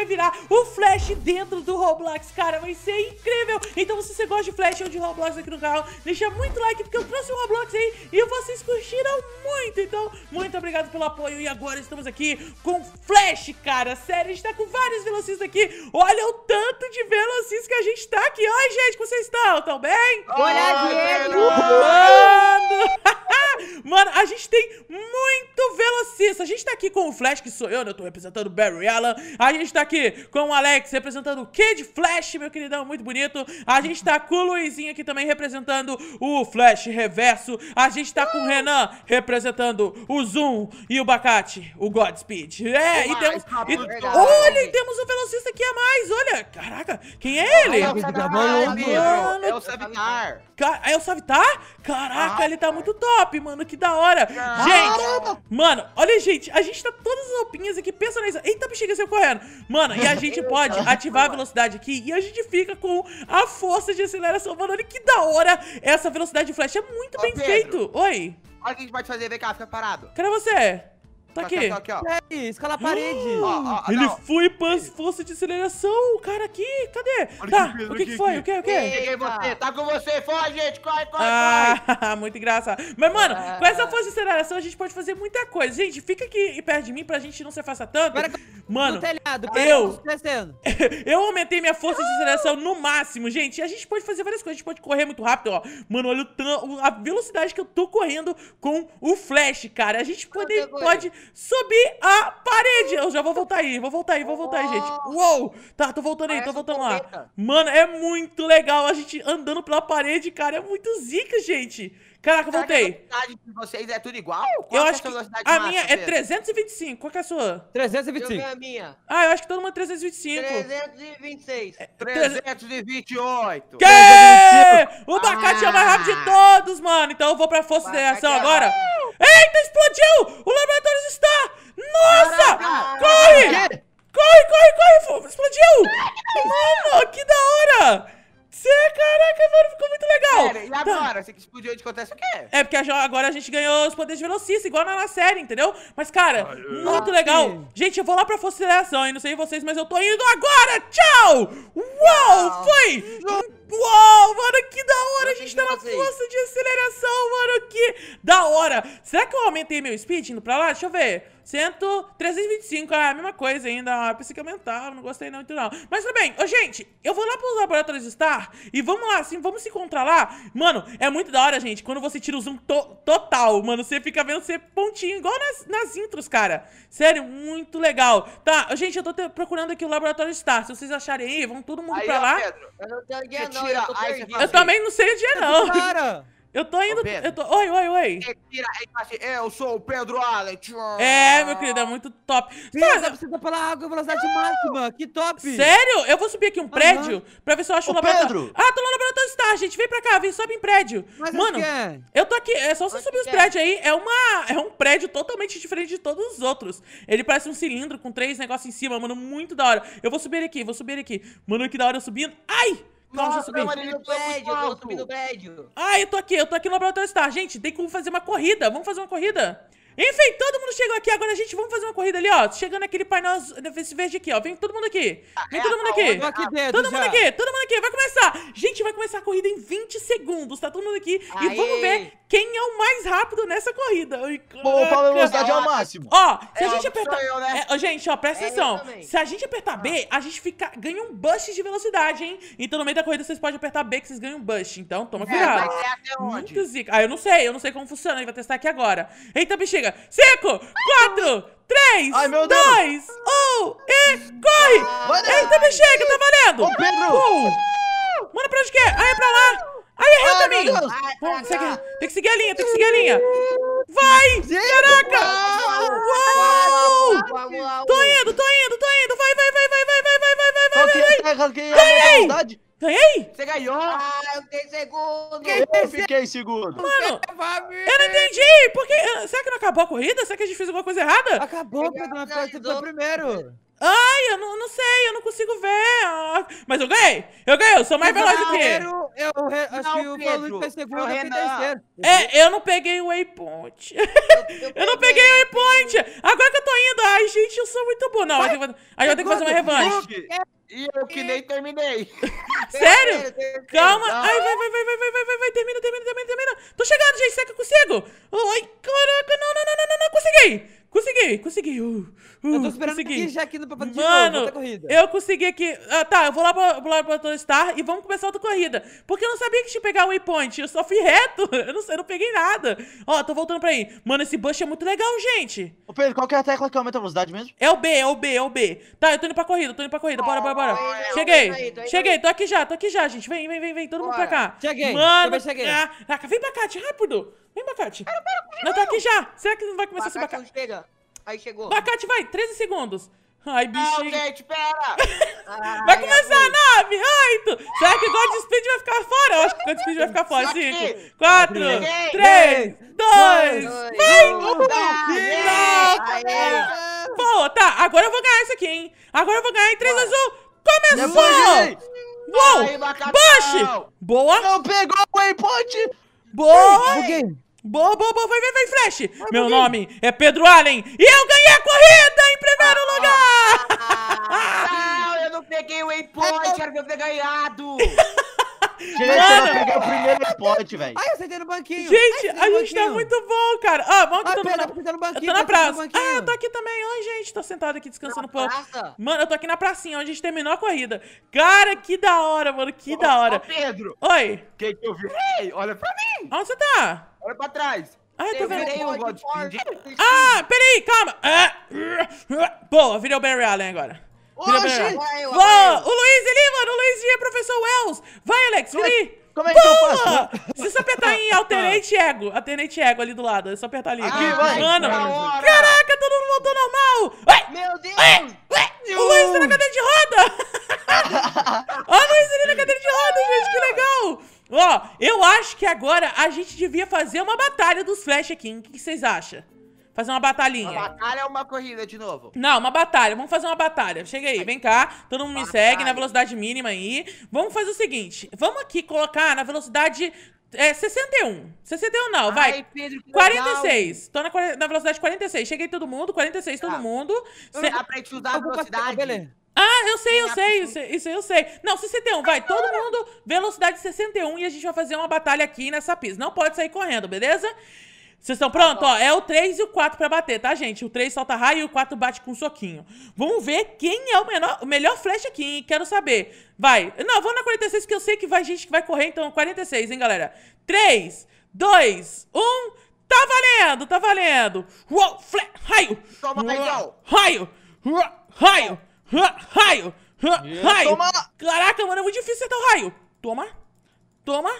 vai virar o Flash dentro do Roblox, cara. Vai ser incrível. Então, se você gosta de Flash ou de Roblox aqui no canal, deixa muito like, porque eu trouxe o Roblox aí e vocês curtiram muito. Então, muito obrigado pelo apoio. E agora estamos aqui com Flash, cara. Sério, a gente tá com vários velocistas aqui. Olha o tanto de velocistas que a gente tá aqui. Oi, gente, como vocês estão? Tão bem? Olha, Mano, a gente tem com o Flash, que sou eu, né? Eu tô representando o Barry Allen. A gente tá aqui com o Alex representando o Kid Flash, meu queridão, muito bonito. A gente tá com o Luizinho aqui também representando o Flash Reverso. A gente tá com o Renan representando o Zoom e o Bacate, o Godspeed. É, e temos... E, olha, e temos um velocista aqui a é mais, olha. Caraca, quem é ele? Mano, o Savitar. Car... É o Savitar? Caraca, ah, ele tá cara. muito top, mano. Que da hora. Caramba. Gente, mano, olha, gente. A gente tá todas as roupinhas aqui. Pensa nisso. Eita, bexiga saiu correndo. Mano, e a gente pode ativar a velocidade aqui e a gente fica com a força de aceleração. Mano, olha que da hora. Essa velocidade de flash é muito Ô, bem Pedro, feito. Oi. Olha o que a gente pode fazer. Vem cá, fica parado. Cadê você? Tá aqui. aqui, ó. Aí, escala a parede. Ah, ah, ele não. foi pra força de aceleração, o cara aqui. Cadê? tá, o que, que foi? O que, o que? Peguei você, tá com você, a gente, corre, corre, ah, corre. muito engraçado. Mas, mano, ah. com essa força de aceleração a gente pode fazer muita coisa. Gente, fica aqui perto de mim pra gente não se afastar tanto. Agora, mano, telhado, eu... Tá eu aumentei minha força de aceleração no máximo, gente. A gente pode fazer várias coisas, a gente pode correr muito rápido, ó. Mano, olha o a velocidade que eu tô correndo com o Flash, cara. A gente pode... pode subir a parede. Eu já vou voltar aí, vou voltar aí, vou voltar aí, gente. Uou! Tá, tô voltando aí, tô voltando lá. Mano, é muito legal a gente andando pela parede, cara. É muito zica, gente. Caraca, Será voltei. Que a velocidade de vocês é tudo igual? Qual eu é acho é a que a minha é 325. Qual que é a sua? 325. Eu a minha. Ah, eu acho que todo mundo é 325. 326. 328. Que? O bacate ah. é o mais rápido de ah. todos, mano. Então eu vou pra força de ação é agora. Eita, explodiu! O laboratório está! Nossa! Corre! Corre, corre, corre! Explodiu! Mano, que da hora! Cê, é caraca, mano, sério, e tá. agora? Você Se explodiu, onde acontece o quê? É porque agora a gente ganhou os poderes de velocista, igual na, série, entendeu? Mas, cara, Ai, muito legal. Gente, eu vou lá pra aceleração hein? Não sei vocês, mas eu tô indo agora! Tchau! Uou, foi! Uau, mano, que da hora! A gente tá na força de aceleração, mano, que da hora! Será que eu aumentei meu speed indo pra lá? Deixa eu ver. Cento, 325, ah, é a mesma coisa ainda. Ah, pensei que aumentava, não gostei não, então não. Mas tudo bem, ô gente, eu vou lá pro Laboratório de Star e vamos lá, assim, vamos se encontrar lá. Mano, é muito da hora, gente, quando você tira o zoom to total, mano, você fica vendo ser pontinho, igual nas, nas intros, cara. Sério, muito legal. Tá, gente, eu tô procurando aqui o laboratório de Star. Se vocês acharem aí, vão todo mundo aí, pra ó, lá. Pedro, eu não tenho guia, não, eu, eu também não sei o é, não. Cara! Eu tô indo. eu tô... Oi, oi, oi. É, é assim, é, eu sou o Pedro Alex. É, meu querido, é muito top. Pedro, Cara... precisa falar água, velocidade ah. máxima. Que top. Sério? Eu vou subir aqui um prédio uhum. pra ver se eu acho Ô, o laboratório. Pedro. Ah, tô lá no laboratório Star, gente. Vem pra cá, vem, sobe em prédio. Mas Mano, é? eu tô aqui. É só você subir os é? prédios aí. É, uma... é um prédio totalmente diferente de todos os outros. Ele parece um cilindro com três negócios em cima, mano. Muito da hora. Eu vou subir aqui, vou subir aqui. Mano, que da hora eu subindo. Ai! Nossa, eu subi. prédio, eu tô subindo prédio. Ah, eu tô aqui, eu tô aqui no laboratório Star. Gente, tem como fazer uma corrida. Vamos fazer uma corrida. Enfim, todo mundo chegou aqui. Agora a gente vamos fazer uma corrida ali, ó. Chegando aquele painel esse verde aqui, ó. Vem todo mundo aqui. Vem todo ah, mundo aqui. Todo mundo aqui, todo mundo aqui. Vai começar. Gente, vai começar a corrida em 20 segundos. Tá todo mundo aqui. E vamos ver quem é o mais rápido nessa corrida. Bom, a velocidade é o máximo. Ó, se a é gente apertar... Eu, né? É, gente, ó, presta é atenção. Se a gente apertar B, ah. a gente fica... ganha um boost de velocidade, hein? Então no meio da corrida vocês podem apertar B que vocês ganham um boost. Então toma cuidado. É, vai ser até onde? Muito zica. Ah, eu não sei. Eu não sei como funciona. A gente vai testar aqui agora. Eita, bexiga agora. Cinco, quatro, três, Ai, dois, um e corre! Valeu. Ele também chega, tá valendo! Ô, Pedro! Manda pra onde quer? Aí, é pra lá! Aí, errou também! tem que seguir a linha, tem que seguir a linha! Vai! Caraca! Uou! Tô indo, tô indo, tô indo! Vai, vai, vai, vai, vai, vai, vai, vai, vai, vai! Ganhei! Ganhei? Você ganhou? Ah, eu fiquei segundo. Quem eu fiquei segundo. Mano, é eu não entendi. Por que, ah, será que não acabou a corrida? Será que a gente fez alguma coisa errada? Acabou, Pedro. Você foi primeiro. Ai, eu não, não sei, eu não consigo ver. Ah, mas eu ganhei! Eu ganhei, eu sou mais veloz do que ele. Eu, eu, acho não, que o Paulo foi segundo, é eu fui terceiro. É, eu não peguei o waypoint. Eu, eu, eu não peguei o waypoint. Agora que eu tô indo, ai, gente, eu sou muito bom. Não, Vai, eu tenho, aí eu tenho que fazer uma revanche. E eu que nem terminei. Sério? Calma. Ai, vai, vai, vai, vai, vai, vai, vai, Termina, termina, termina, termina. Tô chegando, gente. Será que eu consigo? Ai, caraca. Não, não, não, não, não, não. Consegui. Consegui, consegui. Uh, uh, eu tô esperando consegui. aqui, já aqui no papo de Mano, novo, corrida. eu consegui aqui. Ah, tá, eu vou lá pro lá pra Tony Star e vamos começar outra corrida. Porque eu não sabia que tinha que pegar o waypoint. Eu só fui reto. Eu não, eu não peguei nada. Ó, tô voltando pra aí. Mano, esse bush é muito legal, gente. Ô, Pedro, qual que é a tecla que aumenta a velocidade mesmo? É o B, é o B, é o B. Tá, eu tô indo pra corrida, tô indo pra corrida. Bora, bora, bora. cheguei. Tô aí, tô aí, cheguei, tô aqui já, tô aqui já, gente. Vem, vem, vem, vem. Todo bora. mundo pra cá. Cheguei. Mano, cheguei. Ah, caraca, vem pra cá, rápido. Vem, Bacate. Eu não tá quero correr, não. Eu aqui já. Será que não vai começar bacate a ser Bacate? Chega. Aí chegou. Bacate, vai. 13 segundos. Ai, bicho. Não, gente, pera. Ai, vai começar 9, 8. Será que o God Speed vai ficar fora? Eu acho que o God Speed vai ficar fora. 5, 4, 3, 2, 1. Não. Pô, tá. Agora eu vou ganhar isso aqui, hein. Agora eu vou ganhar em 3 Bora. azul. Começou. Uou! Bush! Boa! Não pegou o waypoint! Boa! Buguei! Boa, boa, boa, vai, vai, vai, flash! Vai, Meu vai, nome é Pedro Allen e eu ganhei a corrida em primeiro ah, lugar! Ah, não, eu não peguei o waypoint, era pra eu ter ganhado! Gente, Mano. eu peguei o primeiro spot, velho. Ai, eu sentei no banquinho. Gente, Ai, a gente tá muito bom, cara. Ah, vamos que eu tô Pedro, no... no banquinho, eu tô na praça. Ah, eu tô aqui também. Oi, gente, tô sentado aqui descansando na um pouco. Praça? Mano, eu tô aqui na pracinha, onde a gente terminou a corrida. Cara, que da hora, mano, que ô, da hora. Ô, Pedro. Oi. Quem que eu vi? Ei, olha pra mim. Onde você tá? Olha pra trás. Ah, eu tô eu vendo. Godfind. Ah, peraí, calma. É. boa, virei o Barry Allen agora. Oxi! Boa! O Luiz ali, mano. O Luiz é professor Wells. Vai, Alex, vira como é que Boa! eu faço? Se você apertar em alternate ego, alternate ego ali do lado, é só apertar ali. Aqui, ah, Mano, caraca, todo mundo voltou normal! Ai, Meu Deus! Ai, ai, o Luiz tá na cadeira de roda! Olha o Luiz ali na cadeira de roda, gente, que legal! Ó, eu acho que agora a gente devia fazer uma batalha dos Flash aqui. O que vocês acham? Fazer uma batalhinha. Uma batalha ou é uma corrida de novo? Não, uma batalha. Vamos fazer uma batalha. Chega aí, vem cá. Todo mundo batalha. me segue na velocidade mínima aí. Vamos fazer o seguinte. Vamos aqui colocar na velocidade é, 61. 61 não, Ai, vai. Pedro, 46. Legal. Tô na, na, velocidade 46. Cheguei todo mundo, 46 tá. todo mundo. Eu, Pra te usar a velocidade. Beleza. Ah, eu sei, eu sei, isso, isso eu sei. Não, 61, tá vai, todo mundo, velocidade 61 e a gente vai fazer uma batalha aqui nessa pista. Não pode sair correndo, beleza? Vocês estão tá prontos? Ó, é o 3 e o 4 pra bater, tá, gente? O 3 solta raio e o 4 bate com um soquinho. Vamos ver quem é o, menor, o melhor flash aqui, hein? Quero saber. Vai. Não, vou na 46, porque eu sei que vai gente que vai correr, então 46, hein, galera? 3, 2, 1. Tá valendo, tá valendo. Uou, flash, raio. Toma, Uou, raio. Uou, raio. Raio! Raio! Toma! Caraca, mano, é muito difícil acertar o raio. Toma. Toma.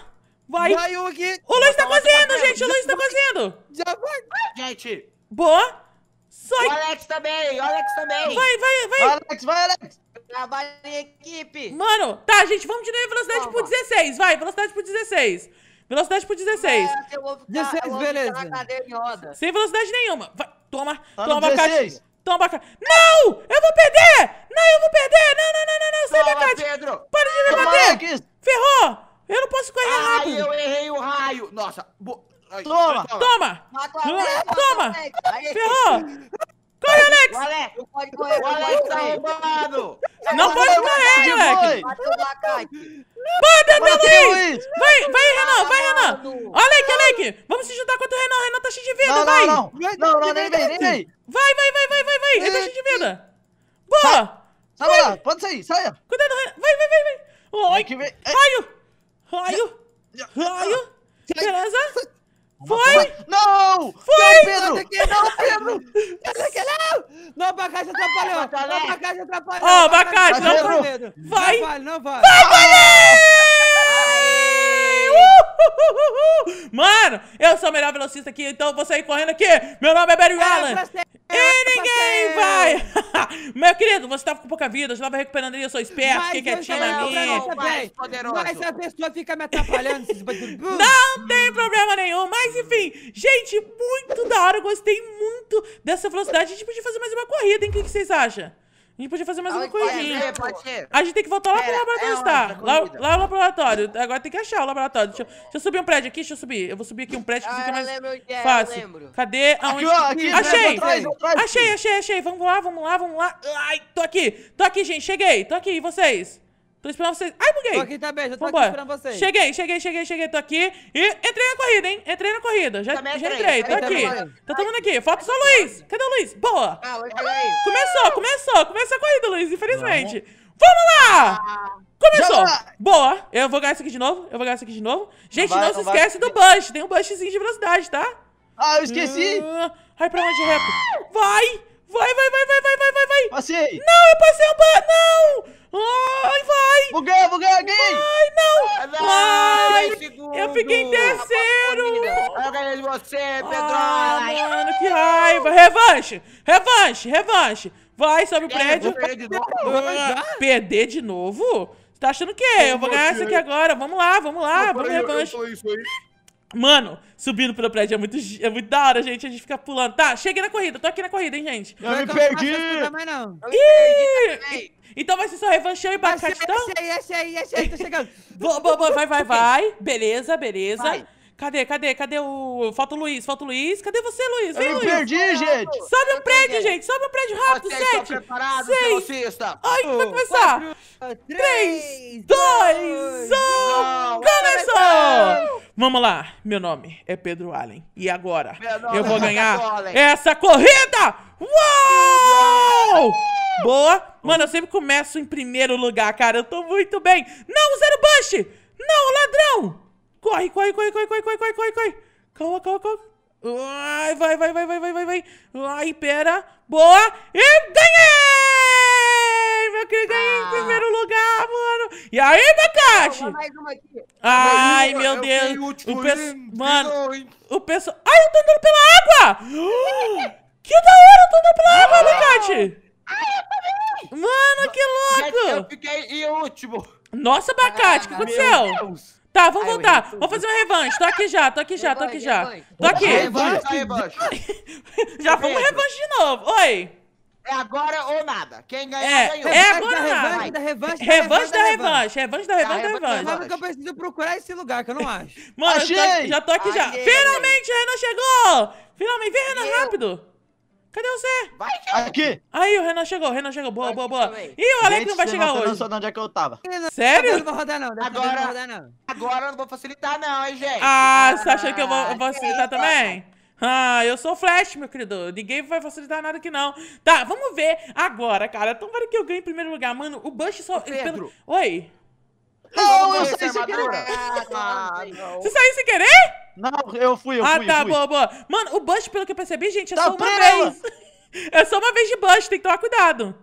Vai. Raio aqui. O Luiz tá cozendo, gente. O Luiz tá cozendo. Já vai. Gente. Boa. Sai. O Alex também. O Alex também. Vai, vai, vai. Alex, vai, Alex. Trabalha em equipe. Mano, tá, gente. Vamos diminuir a velocidade Toma. por 16. Vai, velocidade por 16. Velocidade por 16. É, eu vou ficar, 16, eu vou beleza. Sem velocidade nenhuma. Vai. Toma, tá toma, Cati. Toma, bacana! Não! Eu vou perder! Não, eu vou perder! Não, não, não, não, não. Sai, Toma, Pedro! Para de me bater! Ferrou! Eu não posso correr Ai, rápido. eu errei o raio. Nossa. toma! Toma! Toma! Toma. É Ferrou! Corre, Alex! O Alex, não pode correr, o Alex tá roubado! Não pode correr, Alex! Vai, vai, Renan, vai, Renan! Alex, Alex! Vamos se juntar contra o Renan, o Renan tá cheio de vida, vai! Não, não, não, nem vem, nem vem! Vai, vai, vai, vai, vai, vai! Ele tá cheio de vida! Boa! Sai lá, pode sair, saia! Cuidado, Renan! Vai, vai, vai, vai! É. Raio! Raio! ó abacate atrapalhou. Ô, abacate, não vai. Vai, vai, vai, Mano, eu sou o melhor velocista aqui, então vou sair correndo aqui. Meu nome é Barry Allen vai! Meu querido, você tava com pouca vida, eu estava recuperando ali, eu sou esperto, fiquei quietinho na minha. Mas é a pessoa fica me atrapalhando. não tem problema nenhum, mas enfim, gente, muito da hora, eu gostei muito dessa velocidade. A gente podia fazer mais uma corrida, hein? O que, que vocês acham? A gente podia fazer mais uma coisinha. Ser, pode ser. A gente tem que voltar lá Pera, pro é laboratório é estar. Tá lá, lá no laboratório. Agora tem que achar o laboratório. Deixa, deixa, eu subir um prédio aqui, deixa eu subir. Eu vou subir aqui um prédio que ah, fica mais lembro, é, fácil. Cadê? Aonde? Aqui, aqui, né? achei. Atrás, achei, achei, achei. Vamos lá, vamos lá, vamos lá. Ai, tô aqui. Tô aqui, gente. Cheguei. Tô aqui. E vocês? Tô esperando vocês. Ai, buguei. Tô aqui também, já tô Vambora. aqui esperando vocês. Cheguei, cheguei, cheguei, cheguei. Tô aqui. E entrei na corrida, hein? Entrei na corrida. Já, já entrei, tô aqui. Tá todo mundo aqui. Falta só o Luiz. Cadê o Luiz? Boa. Ah, começou, começou. Começou a corrida, Luiz, infelizmente. Vamos lá! Ah. Começou! Boa! Eu vou ganhar isso aqui de novo, eu vou ganhar isso aqui de novo. Gente, não, vai, não se esquece vai. do bush. tem um bushzinho de velocidade, tá? Ah, eu esqueci! Uh, ah, ai, pra onde, Reco? Vai! Vai, vai, vai, vai, vai, vai, vai, vai. Passei. Não, eu passei o bar. Não. Ai, vai. Buguei, buguei, ganhei. Ai, não. Vai, Ai, eu fiquei em terceiro. Eu ganhei de você, Pedro. Ah, mano, que raiva. Revanche, revanche, revanche. Vai, sobe o prédio. Perder de novo? Ah, perder de novo? Tá achando o quê? Eu vou ganhar essa aqui agora. Vamos lá, vamos lá. Vamos revanche. Mano, subindo pelo prédio é muito, é muito da hora, gente. A gente fica pulando. Tá, cheguei na corrida. Tô aqui na corrida, hein, gente. Eu, eu me perdi. Não não. Eu Ih! Perdi então vai ser só revanchão e bacatão? Esse aí, esse aí, esse aí. Tô chegando. boa, boa, boa. Vai, vai, vai. Beleza, beleza. Vai. Cadê, cadê, cadê o... Falta o Luiz, falta o Luiz. Cadê você, Luiz? Vem, eu Luiz. perdi, gente. Sobe o prédio, gente. Sobe o prédio rápido. Vocês Sete, preparados, Velocista. Ai, um, vai começar. Quatro, três, dois, um... Começou! Vamos lá. Meu nome é Pedro Allen. E agora eu vou é ganhar essa corrida! Uou! Uou! Boa. Mano, eu sempre começo em primeiro lugar, cara. Eu tô muito bem. Não, zero bush! Não, ladrão! Corre, corre, corre, corre, corre, corre, corre, corre, corre. Calma, calma, calma. Ai, vai, vai, vai, vai, vai, vai, vai. Ai, pera. Boa. E ganhei! Meu querido, ganhei ah. em primeiro lugar, mano. E aí, Bacate? mais uma aqui. Ai, meu Deus. O, o Mano, o pessoal... Ai, eu tô andando pela água! que da hora, eu tô andando pela água, Bacate! Né, Ai, ah, eu também! Né? Mano, que louco! Eu fiquei em último. Nossa, Bacate, o ah, que aconteceu? Meu Deus. Tá, vamos voltar. Vamos fazer uma revanche. Tô aqui já, tô aqui já, tô aqui já. Tô aqui. Revanche, tá, revanche. Tá, já vamos revanche de novo. Oi. É agora ou nada. Quem ganhar, é, ganhou. É agora ou nada. Revanche da revanche, revanche da revanche. Revanche da tá, revanche, revanche da revanche. Sabe que eu preciso procurar esse lugar, que eu não acho. Mano, Achei. já tô aqui já. Finalmente, Renan chegou! Finalmente, vem, Renan, rápido. Cadê você? Vai, aqui! Aí, o Renan chegou, o Renan chegou. Boa, boa, boa. Ih, o Alex Gente, não vai chegar hoje. Eu não sou de onde é que eu tava. Sério? Eu não vou rodar, não. agora, não vou rodar, não. Agora eu não vou facilitar, não, hein, gente. Ah, ah você acha que eu vou, vou facilitar também? Ah, eu sou Flash, meu querido. Ninguém vai facilitar nada aqui, não. Tá, vamos ver agora, cara. Tomara que eu ganhe em primeiro lugar. Mano, o Bush só... Ô, Pedro. Oi? Não, eu saí sem querer. Ah, não. Você saiu sem querer? Não, eu fui, eu ah, fui. Ah, tá, fui. boa, boa. Mano, o Bush, pelo que eu percebi, gente, é tá só uma vez. é só uma vez de Bush, tem que tomar cuidado.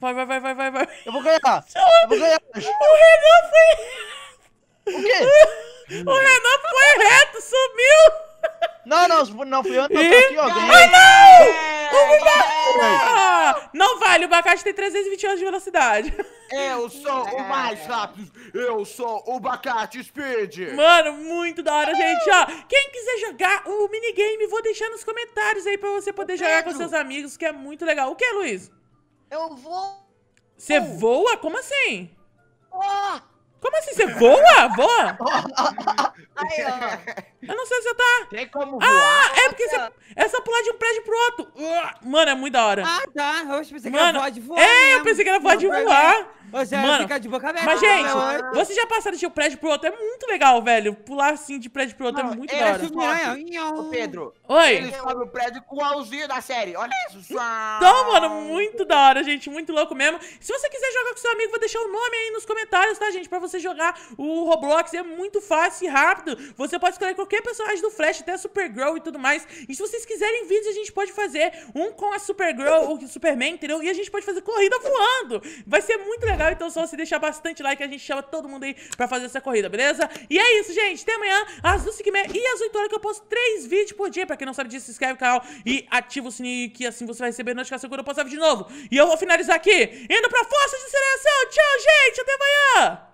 Vai, vai, vai, vai, vai, vai. Eu vou ganhar. eu vou ganhar. O Renan foi. O quê? o Renan foi reto, sumiu. Não, não, não fui eu, não, tô tá aqui, ó. Ai, não! não vale, o Bacate tem 320 anos de velocidade. Eu sou o é. mais rápido, eu sou o Bacate Speed. Mano, muito da hora, gente. Ó, quem quiser jogar o minigame, vou deixar nos comentários aí pra você poder jogar com seus amigos, que é muito legal. O que, Luiz? Eu vou... Você voa? Como assim? Voa! Como assim? Você voa? Voa? eu não sei onde você tá. Tem como ah, voar? Ah, é porque você, é só pular de um prédio pro outro. Mano, é muito da hora. Ah, tá. Eu pensei que era voar de voar. É, mesmo. eu pensei que era voar de voar. É, você Mano, ficar de boca aberta. Mas, né, gente, vocês já passaram de um prédio pro outro. É muito legal, velho. Pular assim de prédio pro outro é muito da é hora. o né? Pedro. Oi. Ele sobe o prédio com o alzinho da série. Olha isso. Então, mano, muito da hora, gente. Muito louco mesmo. Se você quiser jogar com seu amigo, vou deixar o nome aí nos comentários, tá, gente? Pra você você jogar o Roblox, é muito fácil e rápido. Você pode escolher qualquer personagem do Flash, até a Supergirl e tudo mais. E se vocês quiserem vídeos, a gente pode fazer um com a Supergirl ou Superman, entendeu? E a gente pode fazer corrida voando. Vai ser muito legal, então só se deixar bastante like, a gente chama todo mundo aí pra fazer essa corrida, beleza? E é isso, gente. Até amanhã, às 12 meia e às 8 horas que eu posto 3 vídeos por dia. Pra quem não sabe disso, se inscreve no canal e ativa o sininho que assim você vai receber notificação quando eu postar vídeo novo. E eu vou finalizar aqui, indo pra força de seleção. Tchau, gente. Até amanhã.